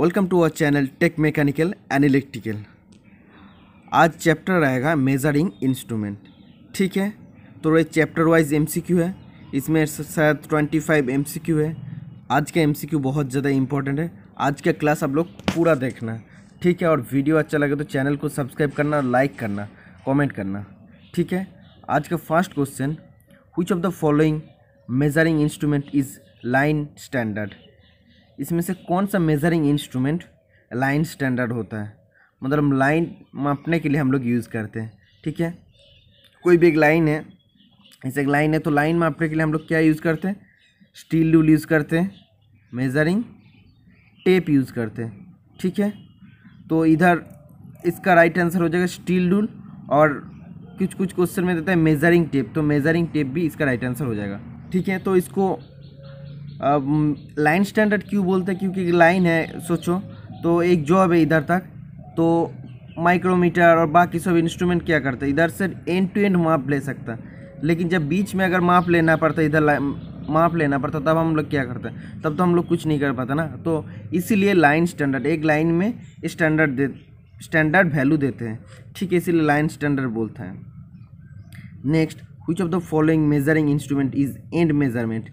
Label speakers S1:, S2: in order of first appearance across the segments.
S1: welcome to our channel tech mechanical and electrical आज chapter रहेगा measuring instrument ठीक है तो ये चैप्टर वाइज एमसीक्यू है इसमें शायद ट्वेंटी फाइव एम है आज का एमसीक्यू बहुत ज़्यादा इंपॉर्टेंट है आज का क्लास आप लोग पूरा देखना ठीक है और वीडियो अच्छा लगे तो चैनल को सब्सक्राइब करना लाइक करना कॉमेंट करना ठीक है आज का first question which of the following measuring instrument is line standard इसमें से कौन सा मेजरिंग इंस्ट्रूमेंट लाइन स्टैंडर्ड होता है मतलब लाइन मापने के लिए हम लोग यूज़ करते हैं ठीक है कोई भी एक लाइन है जैसे एक लाइन है तो लाइन मापने के लिए हम लोग क्या यूज़ करते हैं स्टील डूल यूज़ करते हैं मेजरिंग टेप यूज़ करते हैं ठीक है तो इधर इसका राइट आंसर हो जाएगा स्टील डूल और कुछ कुछ क्वेश्चन में देता है मेजरिंग टेप तो मेजरिंग टेप भी इसका राइट आंसर हो जाएगा ठीक है तो इसको लाइन स्टैंडर्ड क्यों बोलते हैं क्योंकि लाइन है सोचो तो एक जॉब है इधर तक तो माइक्रोमीटर और बाकी सब इंस्ट्रूमेंट क्या करते हैं इधर से एंड टू एंड माप ले सकता लेकिन जब बीच में अगर माप लेना पड़ता इधर माप लेना पड़ता तब हम लोग क्या करते हैं तब तो हम लोग कुछ नहीं कर पाते ना तो इसीलिए लाइन स्टैंडर्ड एक लाइन में स्टैंडर्ड दे स्टैंडर्ड वैल्यू देते हैं ठीक है इसीलिए लाइन स्टैंडर्ड बोलते हैं next which of the following measuring instrument is end measurement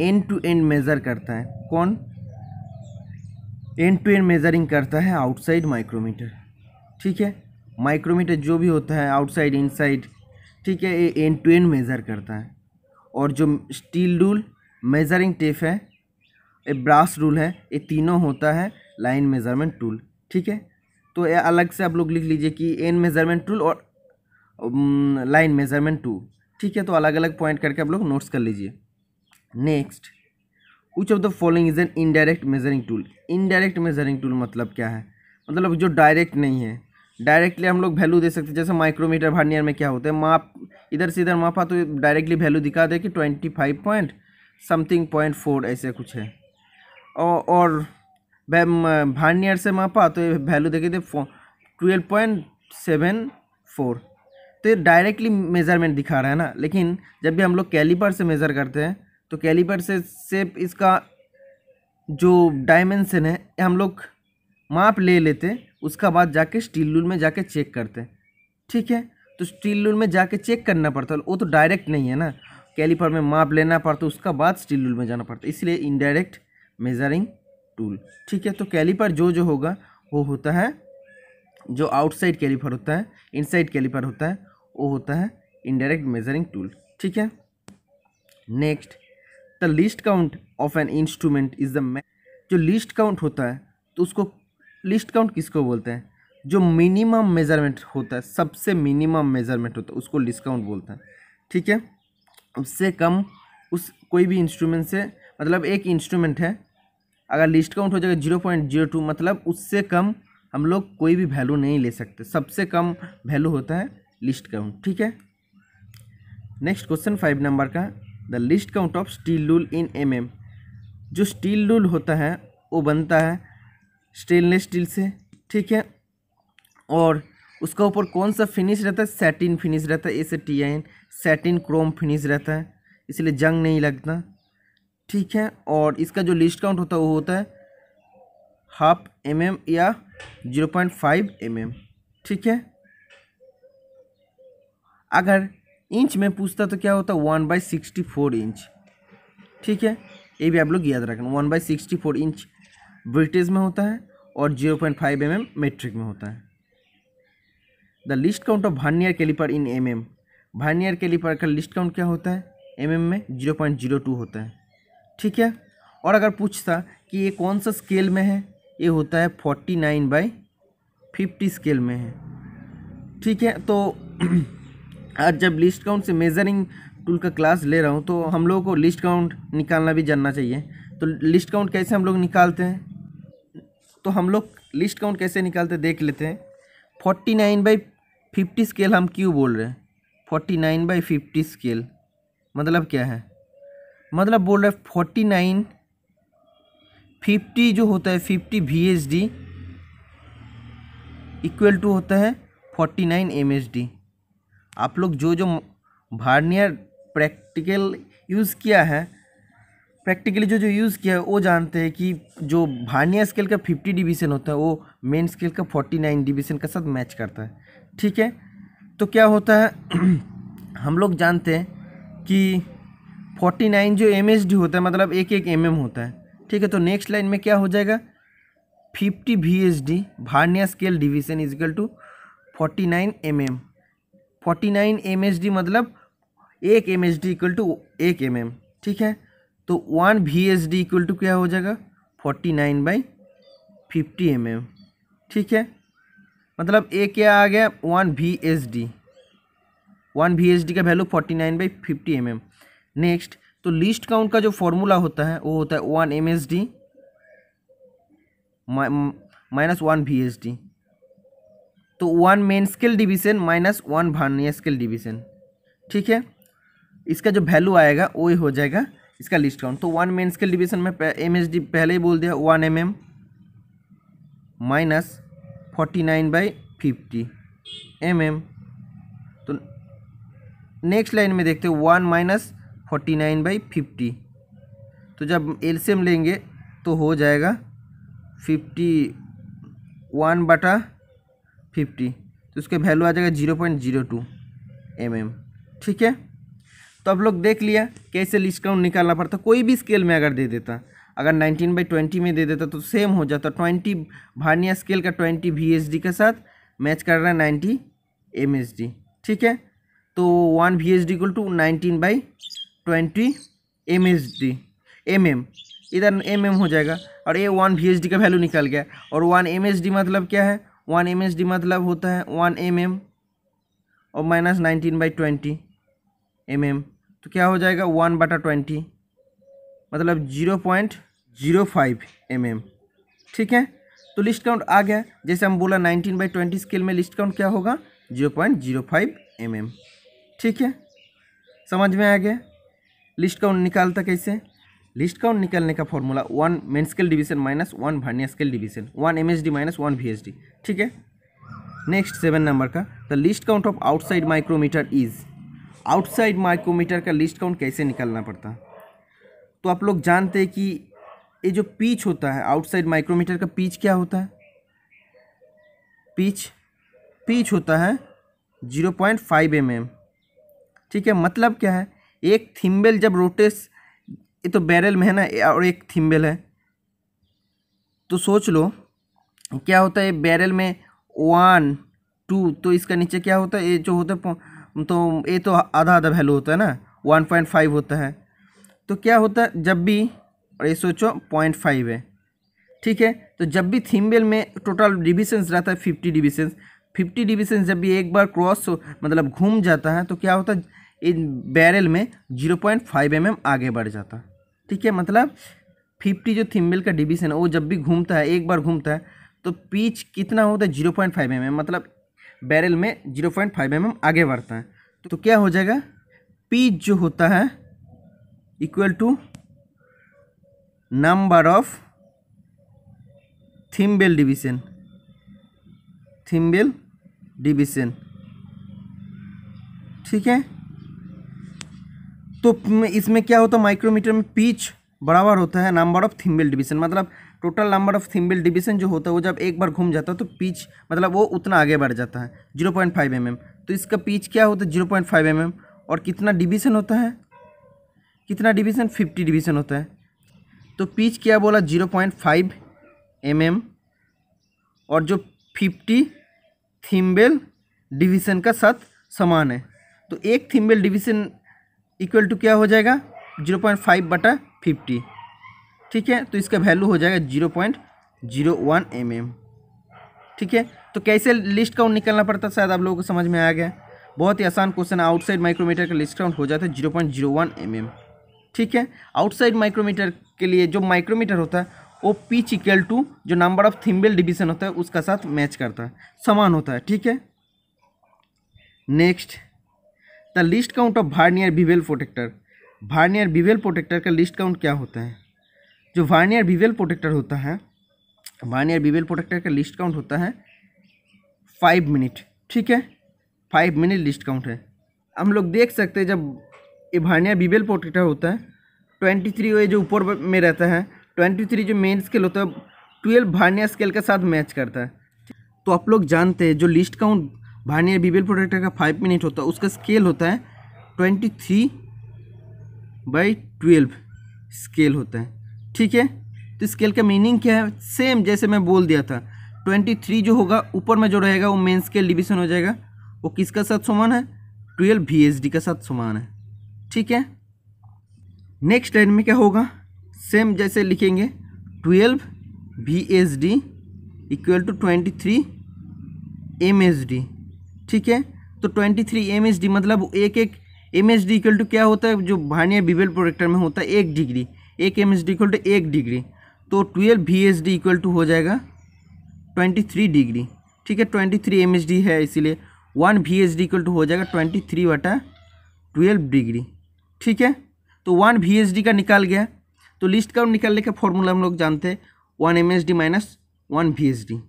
S1: end to end measure करता है कौन एंड टू एंड मेज़रिंग करता है आउटसाइड माइक्रोमीटर ठीक है माइक्रोमीटर जो भी होता है आउटसाइड इनसाइड ठीक है ये एंड टू एंड मेज़र करता है और जो स्टील रूल मेज़रिंग टेप है ये ब्रास रूल है ये तीनों होता है लाइन मेज़रमेंट टूल ठीक है तो ये अलग से आप लोग लिख लीजिए कि एन मेज़रमेंट टूल और लाइन मेज़रमेंट टूल ठीक है तो अलग अलग पॉइंट करके आप लोग नोट्स कर लीजिए next which of the following is an indirect measuring tool indirect measuring tool मतलब क्या है मतलब जो डायरेक्ट नहीं है डायरेक्टली हम लोग वैल्यू दे सकते हैं जैसे माइक्रोमीटर भारनियर में क्या होता है माप इधर से इधर मापा तो डायरेक्टली वैल्यू दिखा दे कि twenty five point something point four ऐसे कुछ है और, और भारनियर से मापा तो वैल्यू देखे थे ट्वेल्व पॉइंट सेवन फोर तो ये डायरेक्टली मेजरमेंट दिखा रहा है ना लेकिन जब भी हम लोग कैलीपर से मेज़र करते हैं तो कैलीपर से सेप इसका जो डायमेंसन है हम लोग माप ले लेते उसका बाद जाके स्टील लूल में जाके चेक करते ठीक है तो स्टील लूल में जाके चेक करना पड़ता है वो तो डायरेक्ट नहीं है ना कैलीपर में माप लेना पड़ता उसका बाद स्टील लूल में जाना पड़ता इसलिए इनडायरेक्ट मेजरिंग टूल ठीक है तो कैलीपर जो जो होगा वो होता है जो आउटसाइड कैलीपर होता है इनसाइड कैलीपर होता है वो होता है इनडायरेक्ट मेजरिंग टूल ठीक है next the least count of an instrument is the जो लिस्ट काउंट होता है तो उसको लिस्ट काउंट किसको बोलते हैं जो मिनिमम मेजरमेंट होता है सबसे मिनिमम मेजरमेंट होता है उसको लिस्ट काउंट बोलते हैं ठीक है उससे कम उस कोई भी इंस्ट्रूमेंट से मतलब एक इंस्ट्रूमेंट है अगर लिस्ट काउंट हो जाएगा जीरो पॉइंट जीरो टू मतलब उससे कम हम लोग कोई भी वैल्यू नहीं ले सकते सबसे कम वैल्यू होता है लिस्ट काउंट ठीक है नेक्स्ट क्वेश्चन फाइव नंबर का the least count of steel rule in M M जो स्टील रूल होता है वो बनता है स्टेनलेस स्टील से ठीक है और उसका ऊपर कौन सा फिनिश रहता है सेटिन फिनिश रहता है ए से टी एन सेटिन क्रोम फिनिश रहता है इसलिए जंग नहीं लगता ठीक है और इसका जो लिस्ट काउंट होता है वो होता है हाफ एम एम या zero point five M M ठीक है अगर इंच में पूछता तो क्या होता one by sixty four inch ठीक है ये भी आप लोग याद रखना one by sixty four inch British में होता है और zero point five M M metric में होता है the least count of vernier caliper in M M vernier caliper का लिस्ट काउंट क्या होता है एम mm में जीरो पॉइंट जीरो टू होता है ठीक है और अगर पूछता कि ये कौन सा स्केल में है ये होता है forty nine by fifty scale में है ठीक है तो आज जब लिस्ट काउंट से मेजरिंग टूल का क्लास ले रहा हूँ तो हम लोगों को लिस्ट काउंट निकालना भी जानना चाहिए तो लिस्ट काउंट कैसे हम लोग निकालते हैं तो हम लोग लिस्ट काउंट कैसे निकालते हैं देख लेते हैं forty nine by fifty scale हम क्यों बोल रहे हैं forty nine by fifty scale मतलब क्या है मतलब बोल रहे हैं फोर्टी नाइन फिफ्टी जो होता है fifty V H D equal to होता है forty nine M H D आप लोग जो जो वार्नियर प्रैक्टिकल यूज़ किया है प्रैक्टिकली जो जो यूज़ किया है वो जानते हैं कि जो भारनिया स्केल का फिफ्टी डिवीजन होता है वो मेन स्केल का फोर्टी नाइन डिवीजन के साथ मैच करता है ठीक है तो क्या होता है हम लोग जानते हैं कि फोर्टी नाइन जो एम होता है मतलब एक एक एम एम होता है ठीक है तो नेक्स्ट लाइन में क्या हो जाएगा फिफ्टी वी एस डी भानिया scale division equal to forty nine M M forty nine M H D मतलब एक M H D equal to एक एम एम ठीक है तो one V H D equal to क्या हो जाएगा forty nine by fifty M M ठीक है मतलब ए क्या आ गया one V H D one V H D का value forty nine by fifty M M next तो लिस्ट काउंट का जो फॉर्मूला होता है वो होता है one M H D minus one V H D तो one main scale division minus one vernier scale division ठीक है इसका जो वैल्यू आएगा वो हो जाएगा इसका लिस्ट काउंट तो वन मेन स्केल डिवीजन में एम एच डी पहले ही बोल दिया one M M minus forty nine by fifty M M तो नेक्स्ट लाइन में देखते हो one minus forty nine by fifty तो जब एम लेंगे तो हो जाएगा फिफ्टी वन बटा फिफ्टी तो उसके वैल्यू आ जाएगा zero point zero two M M ठीक है तो आप लोग देख लिया कैसे डिस्काउंट निकालना पड़ता कोई भी स्केल में अगर दे देता अगर नाइनटीन बाई ट्वेंटी में दे देता तो सेम हो जाता ट्वेंटी भानिया स्केल का ट्वेंटी वी के साथ मैच कर रहा है नाइन्टी एम ठीक है तो one V S D equal to nineteen by twenty M S D M M इधर एम एम हो जाएगा और ए वन वी एस डी का वैल्यू निकल गया और वन एम एस डी मतलब क्या है वन एम एच डी मतलब होता है वन एम एम और minus nineteen by twenty M M तो क्या हो जाएगा वन बटा ट्वेंटी मतलब zero point zero five M M ठीक है तो लिस्ट काउंट आ गया जैसे हम बोला नाइनटीन बाई ट्वेंटी स्केल में लिस्ट काउंट क्या होगा zero point zero five M M ठीक है समझ में आ गया लिस्ट काउंट निकालता कैसे लिस्ट काउंट निकालने का formula one main scale division minus one vernier scale division one M H D minus one V H D ठीक है नेक्स्ट सेवन नंबर का the least count of outside micrometer is outside micrometer का least count कैसे निकालना पड़ता तो आप लोग जानते हैं कि ये जो पीच होता है आउटसाइड माइक्रोमीटर का पीच क्या होता है पीच पीच होता है zero point five M M ठीक है मतलब क्या है एक थिम्बेल जब रोटेस ये तो बैरल में है ना और एक थिम्बेल है तो सोच लो क्या होता है बैरल में वन टू तो इसका नीचे क्या होता है ये जो होता है तो ये तो आधा आधा वैल्यू होता है ना वन पॉइंट फाइव होता है तो क्या होता है जब भी और ये सोचो पॉइंट फाइव है ठीक है तो जब भी थिम्बेल में टोटल डिविशंस रहता है फिफ्टी डिविशंस फिफ्टी डिविशंस जब भी एक बार क्रॉस मतलब घूम जाता है तो क्या होता है इन बैरल में zero point five M M आगे बढ़ जाता है ठीक है मतलब फिफ्टी जो थिम्बेल का डिविशन है वो जब भी घूमता है एक बार घूमता है तो पीच कितना होता है zero point five M M मतलब बैरल में zero point five M M आगे बढ़ता है तो क्या हो जाएगा पीच जो होता है equal to number of thimble division thimble division ठीक है तो इसमें क्या होता है माइक्रोमीटर में पीच बराबर होता है नंबर ऑफ थिम्बल डिवीजन मतलब total number of thimble division जो होता है वो जब एक बार घूम जाता है तो पीच मतलब वो उतना आगे बढ़ जाता है zero point five M M तो इसका पीच क्या होता है zero point five M M और कितना डिवीजन होता है कितना डिवीजन फिफ्टी डिवीजन होता है तो पीच क्या बोला zero point five M M और जो फिफ्टी थिम्बल डिवीजन का साथ समान है तो एक थिम्बेल डिवीजन इक्वल टू क्या हो जाएगा जीरो पॉइंट फाइव बटा फिफ्टी ठीक है तो इसका वैल्यू हो जाएगा zero point zero one M M ठीक है तो कैसे लिस्ट काउंट निकलना पड़ता शायद आप लोगों को समझ में आ गया बहुत ही आसान क्वेश्चन है आउटसाइड माइक्रोमीटर का लिस्ट काउंट हो जाता है zero point zero one M M ठीक है आउटसाइड माइक्रोमीटर के लिए जो माइक्रोमीटर होता है वो पिच इक्वल टू जो नंबर ऑफ थिम्बल डिवीजन होता है उसका साथ मैच करता है समान होता है ठीक है next the least count of vernier bevel protractor vernier bevel protractor का लिस्ट काउंट क्या होता है जो वार्नियर विवेल प्रोटेक्टर होता है वार्नियर विवेल प्रोटेक्टर का लिस्ट काउंट होता है फाइव मिनट ठीक है फाइव मिनट लिस्ट काउंट है हम लोग देख सकते हैं जब ये वार्नियर विवेल प्रोटेक्टर होता है ट्वेंटी थ्री वे जो ऊपर में रहता है ट्वेंटी थ्री जो मेन स्केल होता है ट्वेल्व वार्नियर स्केल के साथ मैच करता है तो आप लोग जानते हैं जो least count b bevel protractor का फाइव मिनट होता है उसका स्केल होता है twenty three by twelve scale होता है ठीक है तो स्केल का मीनिंग क्या है सेम जैसे मैं बोल दिया था ट्वेंटी थ्री जो होगा ऊपर में जो रहेगा वो मेन स्केल डिविजन हो जाएगा वो किसका साथ समान है ट्वेल्व वी का साथ समान है ठीक है नेक्स्ट लाइन में क्या होगा सेम जैसे लिखेंगे twelve V S D equal to twenty three M S D ठीक है तो twenty three M H D मतलब एक एक M H D equal to क्या होता है जो भानिया बिबेल प्रोडक्टर में होता है एक डिग्री एक M H D equal to एक डिग्री तो twelve V H D equal to हो जाएगा ट्वेंटी थ्री डिग्री ठीक है twenty three M H D है इसीलिए one V H D equal to हो जाएगा ट्वेंटी थ्री वटा ट्वेल्व डिग्री ठीक है तो वन वी एच डी का निकाल गया तो लिस्ट का निकालने का फॉर्मूला हम लोग जानते हैं one M H D minus one V H D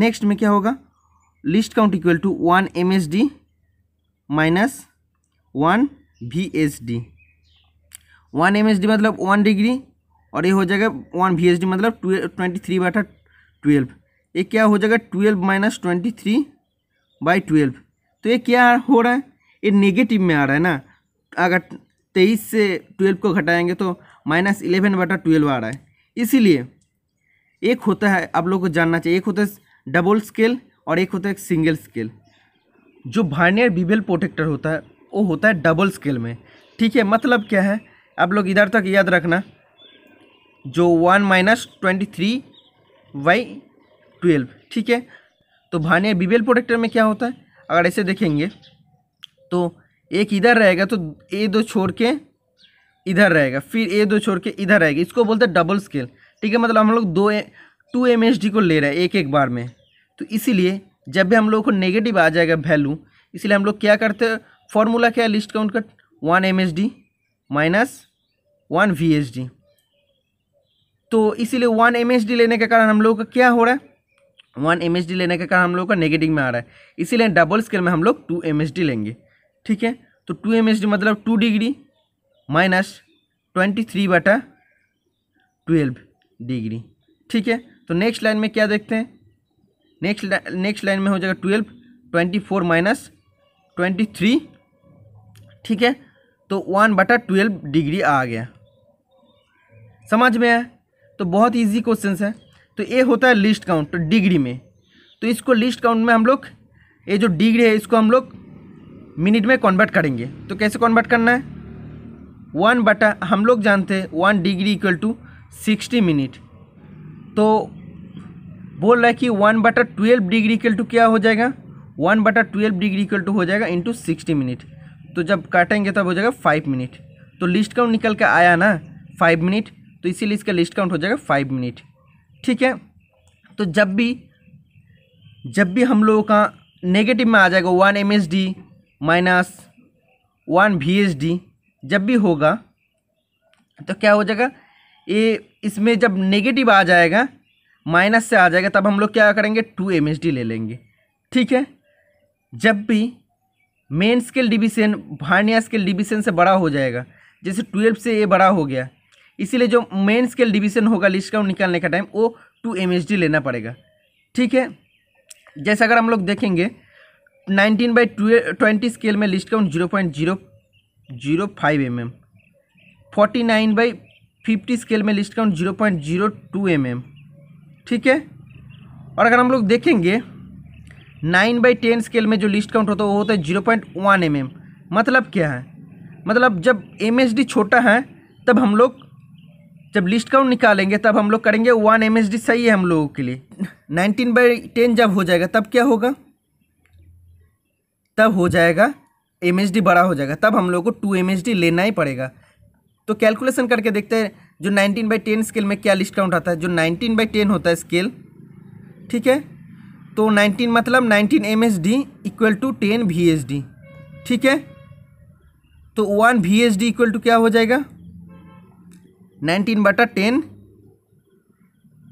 S1: next में क्या होगा least count equal to one M list D minus one V MSD D one M 1 D मतलब वन डिग्री और ये हो जाएगा वन 1 डी मतलब ट्वेंटी थ्री बाटा ट्वेल्व ये क्या हो जाएगा twelve minus twenty three by twelve तो ये क्या हो रहा है ये नेगेटिव में आ रहा है ना अगर तेईस से ट्वेल्व को घटाएंगे तो माइनस इलेवन बाटा ट्वेल्व आ रहा है इसीलिए एक होता है आप लोग को जानना चाहिए एक होता है डबल स्केल और एक होता है एक सिंगल स्केल जो भार्नियर बीबेल प्रोटेक्टर होता है वो होता है डबल स्केल में ठीक है मतलब क्या है आप लोग इधर तक याद रखना जो one minus twenty three by twelve ठीक है तो भार्नियर बीबेल प्रोटेक्टर में क्या होता है अगर ऐसे देखेंगे तो एक इधर रहेगा तो ए दो छोड़ के इधर रहेगा फिर ए दो छोड़ के इधर रहेगा इसको बोलते हैं डबल स्केल ठीक है मतलब हम लोग दो a two M H D को ले रहे हैं एक एक बार में तो इसीलिए जब भी हम लोग को नेगेटिव आ जाएगा वैल्यू इसलिए हम लोग क्या करते हैं फॉर्मूला क्या है लिस्ट काउंट का one M H D minus one V H D तो इसीलिए वन एम एच डी लेने के कारण हम लोगों का क्या हो रहा है वन एम एच डी लेने के कारण हम लोग का नेगेटिव में आ रहा है इसीलिए डबल स्केल में हम लोग टू एम एच डी लेंगे ठीक है तो टू एम एच डी मतलब two degree minus twenty three बटा ट्वेल्व डिग्री ठीक है तो नेक्स्ट लाइन में क्या देखते हैं नेक्स्ट नेक्स्ट लाइन में हो जाएगा twelve twenty four minus twenty three ठीक है तो वन बटा ट्वेल्व डिग्री आ गया समझ में आया तो बहुत इजी क्वेश्चन है तो ये होता है लिस्ट काउंट तो डिग्री में तो इसको लिस्ट काउंट में हम लोग ये जो डिग्री है इसको हम लोग मिनट में कन्वर्ट करेंगे तो कैसे कन्वर्ट करना है वन बटा हम लोग जानते हैं one degree equal to sixty minute तो बोल रहा है कि वन बटा ट्वेल्व डिग्री इक्वल टू क्या हो जाएगा वन बटा ट्वेल्व डिग्री इक्वल टू हो जाएगा इंटू सिक्सटी मिनट तो जब काटेंगे तब हो जाएगा फाइव मिनट तो लिस्ट काउंट निकल के आया ना फाइव मिनट तो इसीलिए इसका लिस्ट काउंट हो जाएगा फाइव मिनट ठीक है तो जब भी जब भी हम लोगों का नेगेटिव में आ जाएगा one M S D minus one V S D जब भी होगा तो क्या हो जाएगा ये इसमें जब नेगेटिव आ जाएगा माइनस से आ जाएगा तब हम लोग क्या करेंगे टू एम ले लेंगे ठीक है जब भी main scale division vernier scale division से बड़ा हो जाएगा जैसे ट्वेल्व से ये बड़ा हो गया इसीलिए जो मेन स्केल डिवीजन होगा लिस्ट का निकालने का टाइम वो टू एम लेना पड़ेगा ठीक है जैसे अगर हम लोग देखेंगे नाइनटीन बाई ट्वेंटी स्केल में least count zero point zero zero five M M forty nine by fifty scale में least count zero point zero two M M ठीक है और अगर हम लोग देखेंगे नाइन बाई टेन स्केल में जो लिस्ट काउंट होता है वो होता है zero point one M M मतलब क्या है मतलब जब एम एच डी छोटा है तब हम लोग जब लिस्ट काउंट निकालेंगे तब हम लोग करेंगे वन एम एच डी सही है हम लोगों के लिए नाइनटीन बाई टेन जब हो जाएगा तब क्या होगा तब हो जाएगा एम एच डी बड़ा हो जाएगा तब हम लोग को टू एम एच डी लेना ही पड़ेगा तो कैलकुलेसन करके देखते हैं जो नाइनटीन बाई टेन स्केल में क्या लिस्ट काउंट आता है जो 19 बाई टेन होता है स्केल ठीक है तो नाइनटीन मतलब 19 M S D equal to ten V S D ठीक है तो one V S D equal to क्या हो जाएगा नाइनटीन बटा ten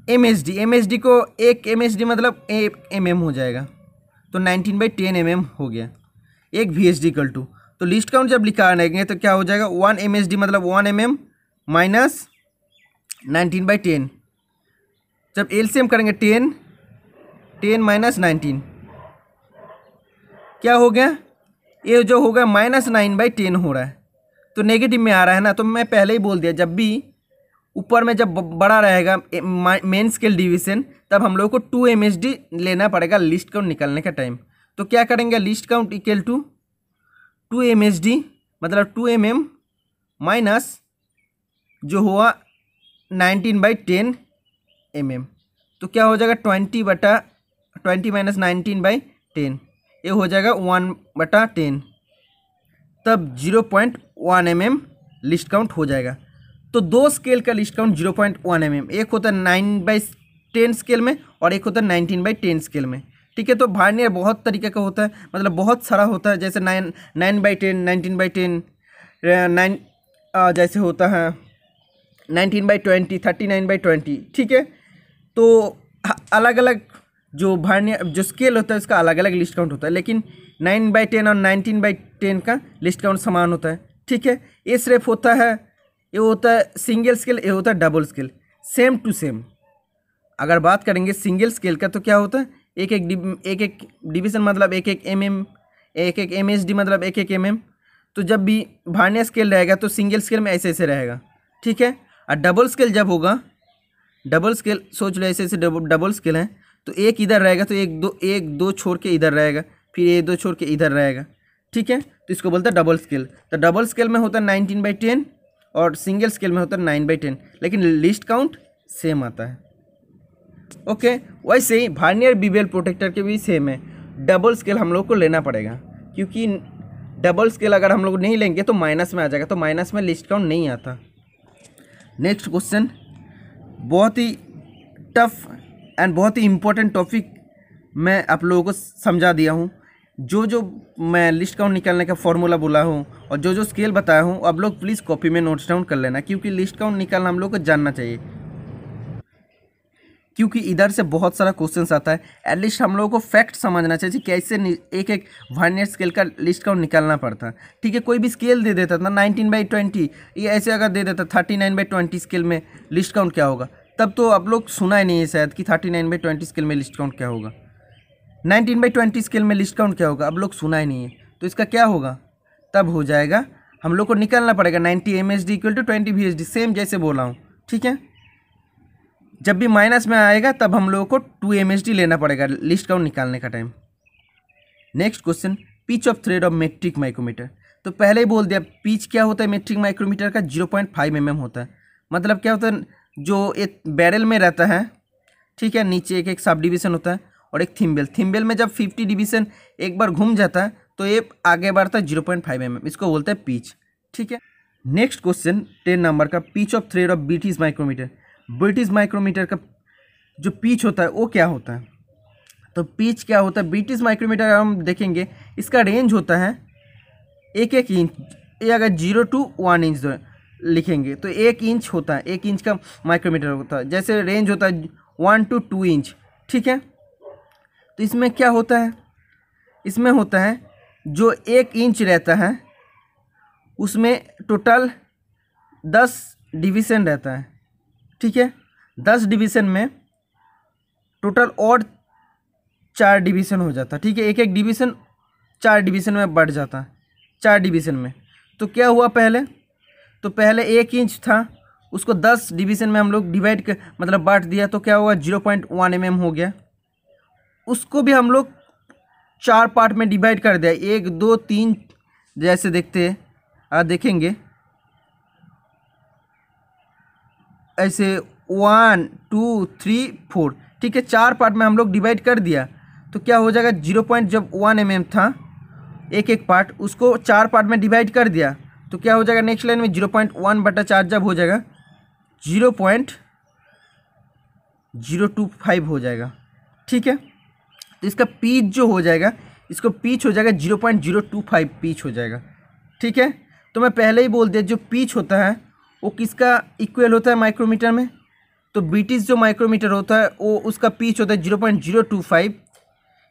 S1: M S D M S D को एक एम एस डी मतलब एक एम एम हो जाएगा तो 19 बाई टेन एम एम हो गया एक V S D equal to तो लिस्ट काउंट जब लिखा आएंगे तो क्या हो जाएगा वन एम एस डी मतलब one M M minus nineteen by ten जब एलसीएम करेंगे टेन टेन माइनस नाइनटीन क्या हो गया ये जो हो गया माइनस नाइन बाई टेन हो रहा है तो नेगेटिव में आ रहा है ना तो मैं पहले ही बोल दिया जब भी ऊपर में जब बड़ा रहेगा मेन स्केल डिवीजन तब हम लोग को टू एम लेना पड़ेगा लिस्ट काउंट निकालने का टाइम तो क्या करेंगे least count equal to two M मतलब टू एम एम माइनस जो हुआ nineteen by ten M M तो क्या हो जाएगा ट्वेंटी बटा twenty minus nineteen by ten ये हो जाएगा वन बटा टेन तब zero point one M M least count हो जाएगा तो दो स्केल का least count zero point one M M एक होता है नाइन बाई टेन स्केल में और एक होता है नाइनटीन बाई टेन स्केल में ठीक है तो भार्नियर बहुत तरीके का होता है मतलब बहुत सारा होता है जैसे nine nine by ten nineteen by ten nine जैसे होता है nineteen by twenty thirty nine by twenty ठीक है तो अलग अलग जो भार्नियर जो स्केल होता है उसका अलग अलग लिस्ट काउंट होता है लेकिन नाइन बाई टेन और नाइनटीन बाई टेन का लिस्ट काउंट समान होता है ठीक है ये सिर्फ होता है ये होता है सिंगल स्केल ये होता है double scale same to same अगर बात करेंगे सिंगल स्केल का तो क्या होता है एक एक एक एक डिवीज़न मतलब एक एक एम एम एक एक एम एस डी मतलब एक एक एम एम तो जब भी भार्नियर स्केल रहेगा तो सिंगल स्केल में ऐसे ऐसे रहेगा ठीक है और डबल स्केल जब होगा डबल स्केल सोच लो ऐसे ऐसे डबल स्केल है तो एक इधर रहेगा तो एक दो एक दो छोड़ के इधर रहेगा फिर ये दो छोड़ के इधर रहेगा ठीक है तो इसको बोलते हैं डबल स्केल तो डबल स्केल में होता है नाइनटीन बाई टेन और सिंगल स्केल में होता है नाइन बाई टेन लेकिन लिस्ट काउंट सेम आता है ओके वैसे ही वार्नियर बीबेल प्रोटेक्टर के भी सेम है डबल स्केल हम लोग को लेना पड़ेगा क्योंकि डबल स्केल अगर हम लोग नहीं लेंगे तो माइनस में आ जाएगा तो माइनस में लिस्ट काउंट नहीं आता नेक्स्ट क्वेश्चन बहुत ही टफ एंड बहुत ही इम्पोर्टेंट टॉपिक मैं आप लोगों को समझा दिया हूँ जो जो मैं लिस्ट काउंट निकालने का फॉर्मूला बोला हूँ और जो जो स्केल बताया हूँ आप लोग प्लीज़ कॉपी में नोट्स डाउन कर लेना क्योंकि लिस्ट काउंट निकालना हम लोग को जानना चाहिए क्योंकि इधर से बहुत सारा क्वेश्चन आता है एटलीस्ट हम लोगों को फैक्ट समझना चाहिए कैसे एक एक वर्नियर स्केल का लिस्ट काउंट निकालना पड़ता है ठीक है कोई भी स्केल दे देता था नाइनटीन बाई ट्वेंटी ये ऐसे अगर दे देता thirty nine by twenty scale में लिस्ट काउंट क्या होगा तब तो आप लोग सुना ही नहीं है शायद कि thirty nine by twenty scale में लिस्ट काउंट क्या होगा नाइनटीन बाई ट्वेंटी स्केल में लिस्ट काउंट क्या होगा अब लोग सुना ही नहीं है तो इसका क्या होगा तब हो जाएगा हम लोग को निकालना पड़ेगा ninety M H D equal to twenty V H D same जैसे बोला हूँ ठीक है जब भी माइनस में आएगा तब हम लोगों को टू एम लेना पड़ेगा लिस्ट काउंट निकालने का time next question pitch of thread of metric micrometer तो पहले ही बोल दिया पिच क्या होता है मेट्रिक माइक्रोमीटर का zero point five M M होता है मतलब क्या होता है जो एक बैरल में रहता है ठीक है नीचे एक एक सब डिवीज़न होता है और एक थिम्बेल थिम्बेल में जब फिफ्टी डिवीज़न एक बार घूम जाता है तो ये आगे बढ़ता है zero point five M M इसको बोलते हैं पिच ठीक है नेक्स्ट क्वेश्चन टेन नंबर का पिच ऑफ थ्रेड ऑफ बीटीज माइक्रोमीटर ब्रिटिश माइक्रोमीटर का जो पीच होता है वो क्या होता है तो पीच क्या होता है ब्रिटिश माइक्रोमीटर हम देखेंगे इसका रेंज होता है एक एक इंच ये अगर जीरो टू वन इंच लिखेंगे तो एक इंच होता है एक इंच का माइक्रोमीटर होता है जैसे रेंज होता है वन टू टू इंच ठीक है तो इसमें क्या होता है इसमें होता है जो एक इंच रहता है उसमें टोटल दस डिवीज़न रहता है ठीक है दस डिवीज़न में टोटल और चार डिवीज़न हो जाता ठीक है एक एक डिवीज़न चार डिवीज़न में बढ़ जाता चार डिवीज़न में तो क्या हुआ पहले तो पहले एक इंच था उसको दस डिवीज़न में हम लोग डिवाइड कर मतलब बांट दिया तो क्या हुआ zero point one M M हो गया उसको भी हम लोग चार पार्ट में डिवाइड कर दिया एक दो तीन जैसे देखते हैं देखेंगे ऐसे वन टू थ्री फोर ठीक है चार पार्ट में हम लोग डिवाइड कर दिया तो क्या हो जाएगा जीरो पॉइंट जब वन एम था एक एक पार्ट उसको चार पार्ट में डिवाइड कर दिया तो क्या हो जाएगा नेक्स्ट लाइन में जीरो पॉइंट वन बटा चार जब हो जाएगा zero point zero two five हो जाएगा ठीक है तो इसका पीच जो हो जाएगा इसको पीच हो जाएगा zero point zero two five pitch हो जाएगा ठीक है तो मैं पहले ही बोल दिया जो पीच होता है वो किसका इक्वल होता है माइक्रोमीटर में तो ब्रिटिश जो माइक्रोमीटर होता है वो उसका पीच होता है zero point zero two five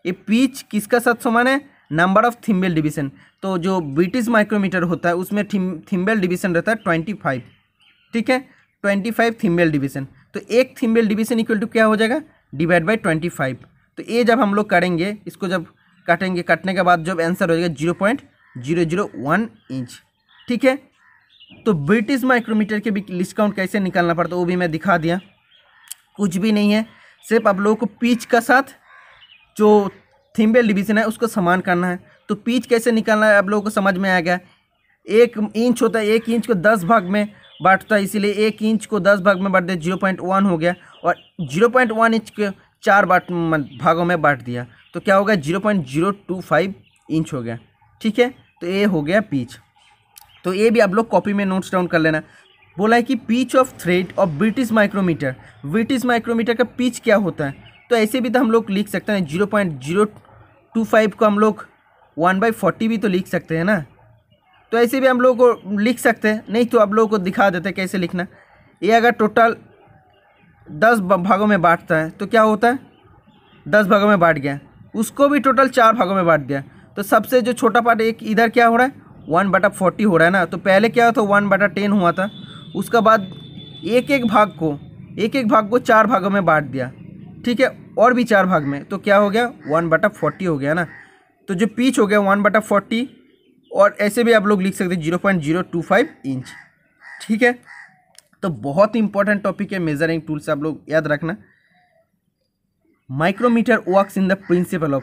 S1: ये पीच किसका साथ समान है नंबर ऑफ थिम्बेल डिवीजन तो जो ब्रिटिश माइक्रोमीटर होता है उसमें थिम्बेल डिवीजन रहता है ट्वेंटी फाइव ठीक है ट्वेंटी फाइव थिम्बेल डिवीजन तो एक थिम्बेल डिवीजन इक्वल टू क्या हो जाएगा डिवाइड बाई ट्वेंटी फाइव तो ये जब हम लोग करेंगे इसको जब काटेंगे काटने के बाद जब आंसर हो जाएगा zero point zero zero one inch ठीक है तो ब्रिटिश माइक्रोमीटर के भी डिस्काउंट कैसे निकालना पड़ता वो भी मैं दिखा दिया कुछ भी नहीं है सिर्फ आप लोगों को पीच का साथ जो थिम्बेल डिवीजन है उसको समान करना है तो पीच कैसे निकालना है आप लोगों को समझ में आ गया एक इंच होता है एक इंच को दस भाग में बांटता है इसीलिए एक इंच को दस भाग में बांट दिया जीरो पॉइंट वन हो गया और जीरो पॉइंट वन इंच को चार बाट भागों में बांट दिया तो क्या हो गया zero point zero two five inch हो गया ठीक है तो ये हो गया पीच तो ये भी आप लोग कॉपी में नोट्स डाउन कर लेना बोला है कि pitch of thread of British micrometer British micrometer का पीच क्या होता है तो ऐसे भी तो हम लोग लिख सकते हैं zero point zero two five को हम लोग वन बाई फोर्टी भी तो लिख सकते हैं ना तो ऐसे भी हम लोग को लिख सकते हैं नहीं तो आप लोगों को दिखा देते हैं कैसे लिखना ये अगर टोटल दस भागों में बांटता है तो क्या होता है दस भागों में बांट गया उसको भी टोटल चार भागों में बांट दिया तो सबसे जो छोटा पार्ट एक इधर क्या हो रहा है वन बटा फोर्टी हो रहा है ना तो पहले क्या था वन बटा टेन हुआ था उसका बाद एक एक भाग को एक एक भाग को चार भागों में बांट दिया ठीक है और भी चार भाग में तो क्या हो गया वन बटा फोर्टी हो गया ना तो जो पीच हो गया वन बटा फोर्टी और ऐसे भी आप लोग लिख सकते zero point zero two five inch ठीक है तो बहुत इंपॉर्टेंट टॉपिक है मेजरिंग टूल्स आप लोग याद रखना micrometer works in the principle of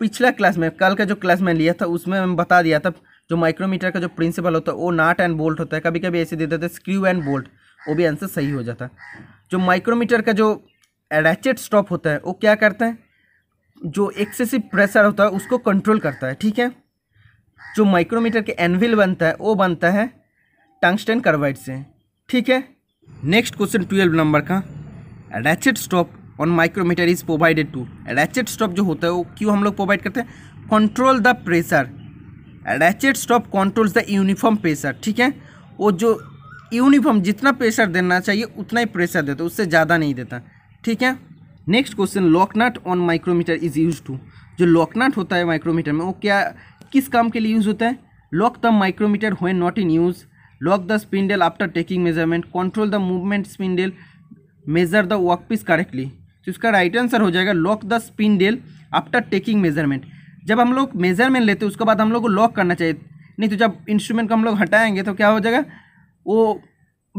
S1: पिछला क्लास में कल का जो क्लास में लिया था उसमें मैं बता दिया था जो माइक्रोमीटर का जो प्रिंसिपल होता है वो नाट एंड बोल्ट होता है कभी कभी ऐसे दे देते हैं स्क्रू एंड बोल्ट वो भी आंसर सही हो जाता है जो माइक्रोमीटर का जो रैचेट स्टॉप होता है वो क्या करता है जो एक्सेसिव प्रेशर होता है उसको कंट्रोल करता है ठीक है जो माइक्रोमीटर के एनविल बनता है वो बनता है टंगस्टेन कार्बाइड से ठीक है नेक्स्ट क्वेश्चन ट्वेल्व नंबर का ratchet stop on micrometer is provided to ratchet stop जो होता है वो क्यों हम लोग प्रोवाइड करते हैं control the pressure ratchet stop controls the uniform pressure ठीक है वो जो यूनिफॉर्म जितना प्रेशर देना चाहिए उतना ही प्रेशर देता है उससे ज़्यादा नहीं देता ठीक है next question locknut on micrometer is use to जो लॉकनाट होता है माइक्रोमीटर में वो क्या किस काम के लिए यूज़ होता है लॉक द माइक्रोमीटर हुए not in use lock the spindle after taking measurement control the movement spindle measure the work piece correctly तो इसका राइट आंसर हो जाएगा lock the spindle after taking measurement जब हम लोग मेजरमेंट लेते हैं उसके बाद हम लोग को लॉक करना चाहिए नहीं तो जब इंस्ट्रूमेंट को हम लोग हटाएंगे तो क्या हो जाएगा वो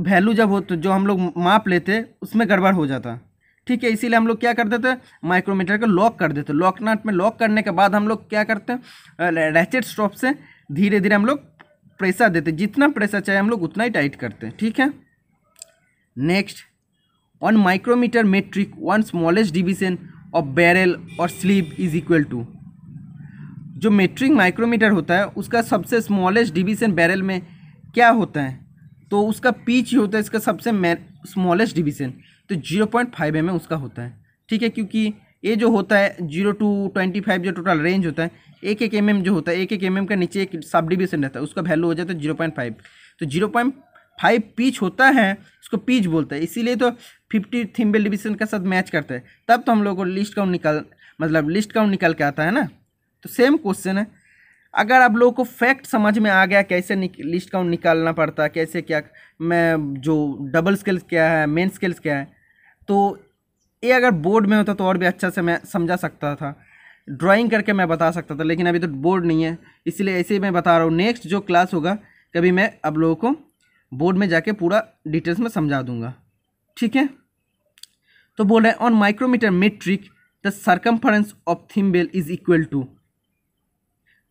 S1: वैल्यू जब हो तो जो हम लोग माप लेते उसमें गड़बड़ हो जाता ठीक है इसीलिए हम लोग क्या कर देते माइक्रोमीटर को लॉक कर देते लॉक नाट में लॉक करने के बाद हम लोग क्या करते हैं रैचेट स्टॉप से धीरे धीरे हम लोग प्रेशर देते जितना प्रेशर चाहिए हम लोग उतना ही टाइट करते हैं ठीक है next one micrometer metric one smallest division of barrel और स्लीव इज इक्वल टू जो मेट्रिक माइक्रोमीटर होता है उसका सबसे स्मॉलेस्ट डिवीजन बैरल में क्या होता है तो उसका पीच ही होता है इसका सबसे स्मॉलेस्ट डिवीजन तो जीरो पॉइंट फाइव एम उसका होता है ठीक है क्योंकि ये जो होता है जीरो टू ट्वेंटी फाइव जो टोटल रेंज होता है एक एक एम mm जो होता है एक एक एम mm का नीचे एक सब डिवीजन रहता है उसका वैल्यू हो जाता है जीरो पॉइंट फाइव तो जीरो पॉइंट फाइव पीच होता है उसको पीच बोलते हैं इसीलिए तो फिफ्टी थिम्बल डिविजन के साथ मैच करते हैं तब तो हम लोग को लिस्ट काउंट निकल मतलब लिस्ट काउंट निकल के आता है ना तो सेम क्वेश्चन है अगर आप लोगों को फैक्ट समझ में आ गया कैसे लिस्ट काउंट निकालना पड़ता है कैसे क्या मैं जो डबल स्केल्स क्या है मेन स्केल्स क्या है तो ये अगर बोर्ड में होता तो और भी अच्छा से मैं समझा सकता था ड्राइंग करके मैं बता सकता था लेकिन अभी तो बोर्ड नहीं है इसलिए ऐसे ही मैं बता रहा हूँ नेक्स्ट जो क्लास होगा कभी मैं आप लोगों को बोर्ड में जाके पूरा डिटेल्स में समझा दूंगा ठीक है तो बोल रहे हैं on micrometer metric the circumference of thimble is equal to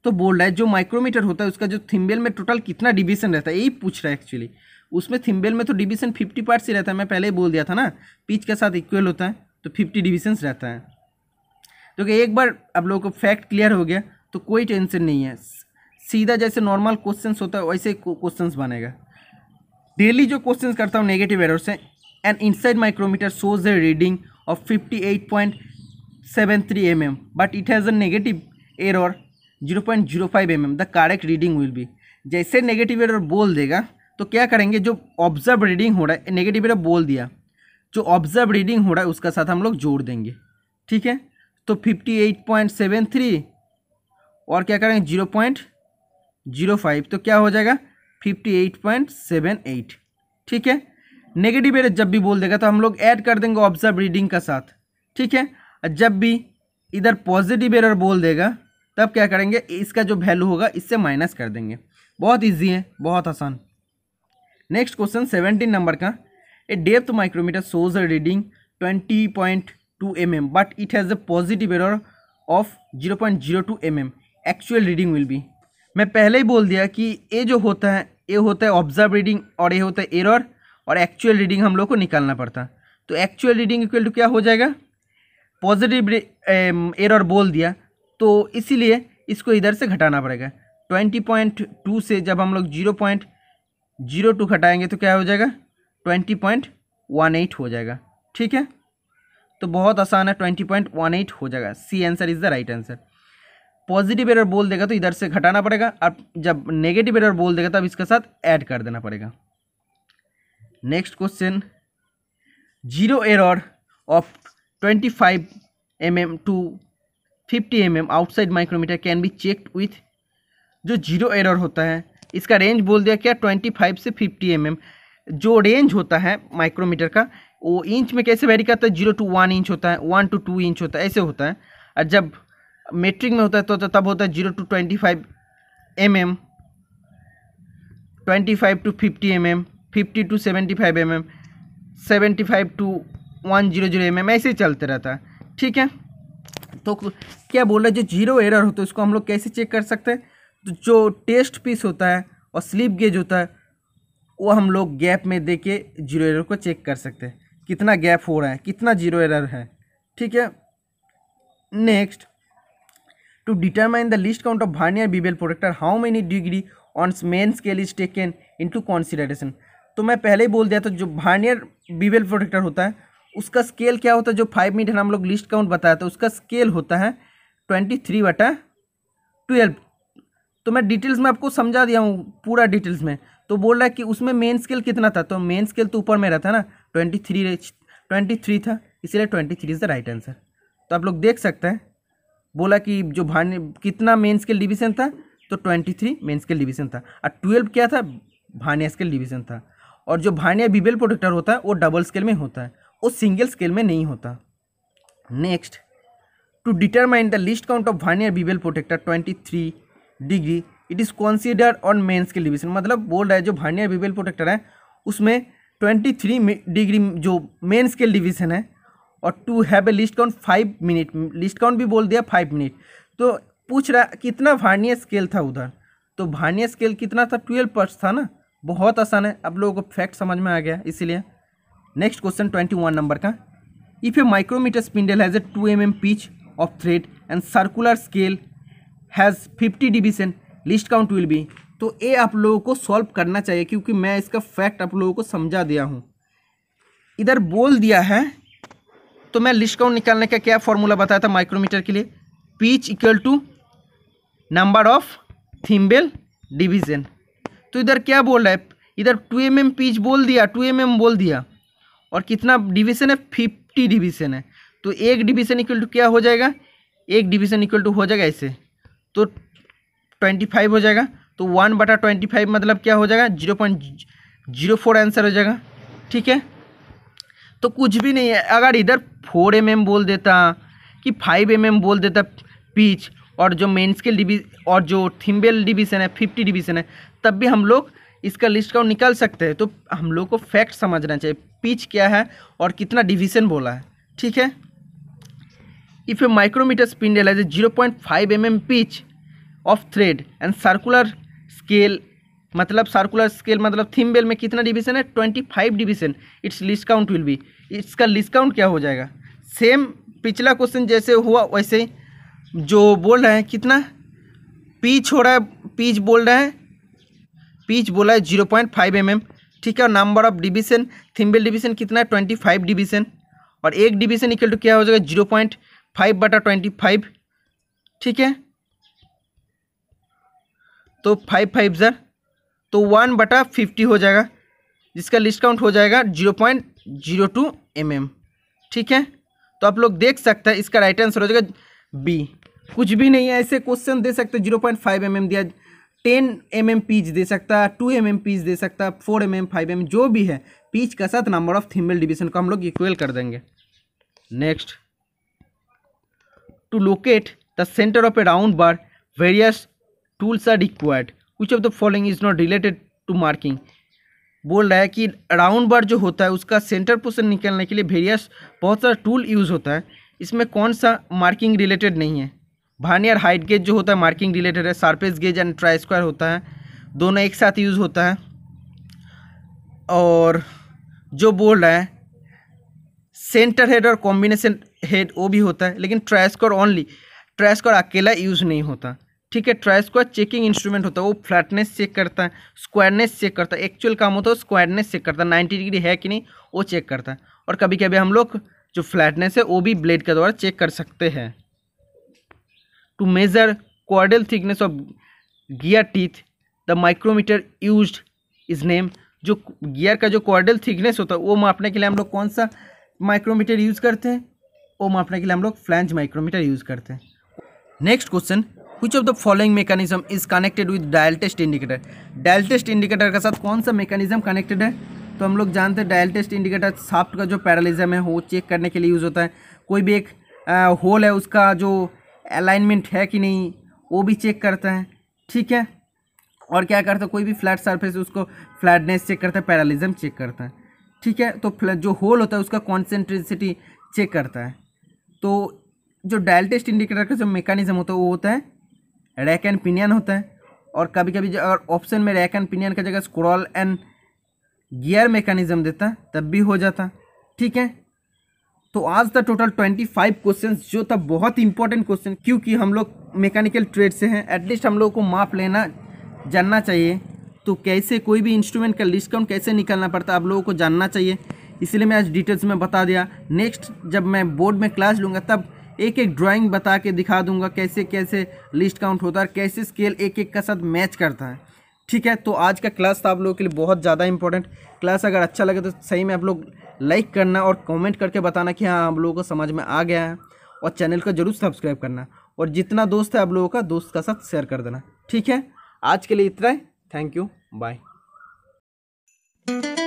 S1: तो बोल रहा है जो माइक्रोमीटर होता है उसका जो थिम्बेल में टोटल कितना डिवीजन रहता है यही पूछ रहा है एक्चुअली उसमें थिम्बेल में तो डिवीजन फिफ्टी पार्ट्स ही रहता है मैं पहले ही बोल दिया था ना पिच के साथ इक्वल होता है तो फिफ्टी डिविजन्स रहता है तो क्या एक बार आप लोगों को फैक्ट क्लियर हो गया तो कोई टेंशन नहीं है सीधा जैसे नॉर्मल क्वेश्चन होता है वैसे क्वेश्चन बनेगा डेली जो क्वेश्चन करता हूँ नेगेटिव एरर से end inside micrometer shows a reading of fifty eight point seven three M M but it has a negative error zero point zero five M M the correct reading will be जैसे negative error बोल देगा तो क्या करेंगे जो observe reading हो रहा है नेगेटिव एरर बोल दिया जो ऑब्जर्व रीडिंग हो रहा है उसका साथ हम लोग जोड़ देंगे ठीक है तो fifty eight point seven three और क्या करेंगे जीरो पॉइंट जीरो फाइव तो क्या हो जाएगा fifty eight point seven eight ठीक है नेगेटिव एरर जब भी बोल देगा तो हम लोग ऐड कर देंगे ऑब्जर्व रीडिंग का साथ ठीक है जब भी इधर पॉजिटिव एरर बोल देगा तब क्या करेंगे इसका जो वैल्यू होगा इससे माइनस कर देंगे बहुत ईजी है बहुत आसान नेक्स्ट क्वेश्चन सेवेंटीन नंबर का a depth micrometer shows a reading twenty point two M M but it has a positive error of zero point zero two M M actual reading will be मैं पहले ही बोल दिया कि ये जो होता है ए होता है ऑब्जर्व रीडिंग और ये होता है एरर और एक्चुअल रीडिंग हम लोग को निकालना पड़ता तो एक्चुअल रीडिंग इक्वल टू क्या हो जाएगा पॉजिटिव एरर um, बोल दिया तो इसीलिए इसको इधर से घटाना पड़ेगा ट्वेंटी पॉइंट टू से जब हम लोग जीरो पॉइंट जीरो टू घटाएँगे तो क्या हो जाएगा ट्वेंटी पॉइंट वन एट हो जाएगा ठीक है तो बहुत आसान है ट्वेंटी पॉइंट वन एट हो जाएगा C answer is the right answer positive error बोल देगा तो इधर से घटाना पड़ेगा और जब नेगेटिव एरर बोल देगा तब इसके साथ ऐड कर देना पड़ेगा next question zero error of twenty five M M to fifty M M outside micrometer can be checked with जो जीरो एरर होता है इसका रेंज बोल दिया क्या ट्वेंटी फाइव से फिफ्टी एम एम जो रेंज होता है माइक्रोमीटर का वो इंच में कैसे वेरी करता है जीरो टू वन इंच होता है वन टू टू इंच होता है ऐसे होता है और जब मेट्रिक में होता है तो, तो तब होता है zero to twenty five M M twenty five to fifty M M fifty to seventy five M M seventy five to one zero zero M M ऐसे ही चलते रहता है ठीक है तो क्या बोल रहा है जो जीरो एरर होता है उसको हम लोग कैसे चेक कर सकते हैं तो जो टेस्ट पीस होता है और स्लीप गेज होता है वो हम लोग गैप में दे के जीरो एरर को चेक कर सकते हैं कितना गैप हो रहा है कितना जीरो एरर है ठीक है next to determine the least count of vernier protractor how how many degree on main scale is taken into consideration तो मैं पहले ही बोल दिया था जो भार्नियर बीबेल प्रोटेक्टर होता है उसका स्केल क्या होता है जो फाइव मीटर हम लोग लिस्ट काउंट बताया था उसका स्केल होता है ट्वेंटी थ्री वाटा ट्वेल्व तो मैं डिटेल्स में आपको समझा दिया हूँ पूरा डिटेल्स में तो बोल रहा है कि उसमें मेन स्केल कितना था तो मेन स्केल तो ऊपर में रहता ना ट्वेंटी थ्री ट्वेंटी थ्री था इसीलिए twenty three is the right answer तो आप लोग देख सकते हैं बोला कि जो भानी कितना मेन स्केल डिवीजन था तो twenty three main scale division था और ट्वेल्व क्या था भानिया स्केल डिवीजन था और जो भानिया बीबेल प्रोटेक्टर होता है वो डबल स्केल में होता है वो सिंगल स्केल में नहीं होता next to determine the least count of भानिया bevel protractor twenty three degree it is considered on main scale division मतलब बोल रहा है जो भानिया बीबेल प्रोटेक्टर है उसमें ट्वेंटी थ्री डिग्री जो मेन स्केल डिवीजन है और to have a least count five minute least count भी बोल दिया फाइव मिनट तो पूछ रहा कितना भारनीय स्केल था उधर तो भारनीय स्केल कितना था ट्वेल्व पर्स था ना बहुत आसान है आप लोगों को फैक्ट समझ में आ गया इसीलिए next question twenty one number का if a micrometer spindle has a two M m pitch of thread and circular scale has fifty division least count will be तो ये आप लोगों को सॉल्व करना चाहिए क्योंकि मैं इसका फैक्ट आप लोगों को समझा दिया हूँ इधर बोल दिया है तो मैं लिस्ट काउंट निकालने का क्या फॉर्मूला बताया था माइक्रोमीटर के लिए pitch equal to number of thimble division तो इधर क्या बोल रहा है इधर टू एम एम पीच बोल दिया टू एम एम बोल दिया और कितना डिवीजन है फिफ्टी डिवीजन है तो एक डिवीजन इक्वल टू क्या हो जाएगा एक डिवीजन इक्वल टू हो जाएगा ऐसे तो ट्वेंटी फाइव हो जाएगा तो वन बटा ट्वेंटी फाइव मतलब क्या हो जाएगा zero point zero four answer हो जाएगा ठीक है तो कुछ भी नहीं है अगर इधर फोर एम mm बोल देता कि फाइव एम mm बोल देता पिच और जो मेन स्केल डिवी और जो थिम्बेल डिवीज़न है फिफ्टी डिवीज़न है तब भी हम लोग इसका लिस्ट का निकाल सकते हैं तो हम लोग को फैक्ट समझना चाहिए पिच क्या है और कितना डिवीज़न बोला है ठीक है इफ़ ए माइक्रोमीटर स्पिंडल है zero point five M m pitch of thread and circular scale मतलब सर्कुलर स्केल मतलब थीम बेल में कितना डिवीजन है twenty five division its discount will be इसका डिस्काउंट क्या हो जाएगा सेम पिछला क्वेश्चन जैसे हुआ वैसे जो बोल रहे हैं कितना पीच हो रहा है पीच बोल रहे हैं पीच बोला है zero point five M M ठीक है और नंबर ऑफ डिवीजन बेल डिवीजन कितना है ट्वेंटी फाइव डिवीजन और एक डिवीजन इक्वल टू क्या हो जाएगा जीरो पॉइंट फाइव बटा ट्वेंटी फाइव ठीक है तो फाइव फाइव ज़र तो वन बटा फिफ्टी हो जाएगा जिसका डिस्काउंट हो जाएगा zero point zero two M M ठीक है तो आप लोग देख सकते हैं इसका राइट आंसर हो जाएगा बी कुछ भी नहीं है ऐसे क्वेश्चन दे सकते zero point five M m दिया टेन एम एम पीच दे सकता है टू एम एम पीच दे सकता है four m m five m जो भी है पीच का साथ नंबर ऑफ थीमेल डिविजन को हम लोग इक्वल कर देंगे next to locate the centre of a round bar various tools are required कुछ of the following is not related to marking बोल रहा है कि राउंड बार जो होता है उसका सेंटर पोर्सन निकालने के लिए वेरियस बहुत सारा टूल यूज़ होता है इसमें कौन सा मार्किंग रिलेटेड नहीं है भानियर हाइट गेज जो होता है मार्किंग रिलेटेड है surface gauge and try square होता है दोनों एक साथ यूज़ होता है और जो बोल रहा है सेंटर हेड और कॉम्बिनेशन हेड वो भी होता है लेकिन try square only try square अकेला यूज़ नहीं होता ठीक है ट्राई स्क्वायर चेकिंग इंस्ट्रूमेंट होता है वो फ्लैटनेस चेक करता है स्क्वायरनेस चेक करता है एक्चुअल काम होता है स्क्वायरनेस चेक करता है नाइन्टी डिग्री है कि नहीं वो चेक करता है और कभी कभी हम लोग जो फ्लैटनेस है वो भी ब्लेड के द्वारा चेक कर सकते हैं to measure chordal thickness of gear teeth the micrometer use is name जो गियर का जो क्वारल थिकनेस होता है वो मापने के लिए हम लोग कौन सा माइक्रोमीटर यूज़ करते हैं वो मापने के लिए हम लोग फ्लैंज माइक्रोमीटर यूज़ करते हैं next question which of the following mechanism is connected with dial test indicator dial test indicator के साथ कौन सा मेकानिज्म कनेक्टेड है तो हम लोग जानते हैं डायल टेस्ट इंडिकेटर साफ्ट का जो पैरालिज्म है वो चेक करने के लिए यूज़ होता है कोई भी एक होल है उसका जो अलाइनमेंट है कि नहीं वो भी चेक करता है ठीक है और क्या करता है कोई भी फ्लैट सरफेस उसको फ्लैटनेस चेक करता है पैरालिज्म चेक करता है ठीक है तो जो होल होता है उसका कॉन्सेंट्रेसिटी चेक करता है तो जो डायल टेस्ट इंडिकेटर का जो मेकानिज्म होता है वो होता है रैक एंड पिनियन होता है और कभी कभी अगर ऑप्शन में रैक एंड पिनियन का जगह स्क्रॉल एंड गियर मेकानिज़म देता तब भी हो जाता ठीक है तो आज था टोटल ट्वेंटी फाइव क्वेश्चन जो था बहुत इंपॉर्टेंट क्वेश्चन क्योंकि हम लोग मेकानिकल ट्रेड से हैं एटलीस्ट हम लोगों को माप लेना जानना चाहिए तो कैसे कोई भी इंस्ट्रूमेंट का डिस्काउंट कैसे निकालना पड़ता है आप लोगों को जानना चाहिए इसलिए मैं आज डिटेल्स में बता दिया नेक्स्ट जब मैं बोर्ड में क्लास लूँगा तब एक एक ड्राइंग बता के दिखा दूंगा कैसे कैसे लिस्ट काउंट होता है कैसे स्केल एक एक का साथ मैच करता है ठीक है तो आज का क्लास था आप लोगों के लिए बहुत ज़्यादा इंपॉर्टेंट क्लास अगर अच्छा लगे तो सही में आप लोग लाइक करना और कॉमेंट करके बताना कि हाँ आप लोगों को समझ में आ गया है और चैनल को जरूर सब्सक्राइब करना और जितना दोस्त है आप लोगों का दोस्त का साथ शेयर कर देना ठीक है आज के लिए इतना है थैंक यू बाय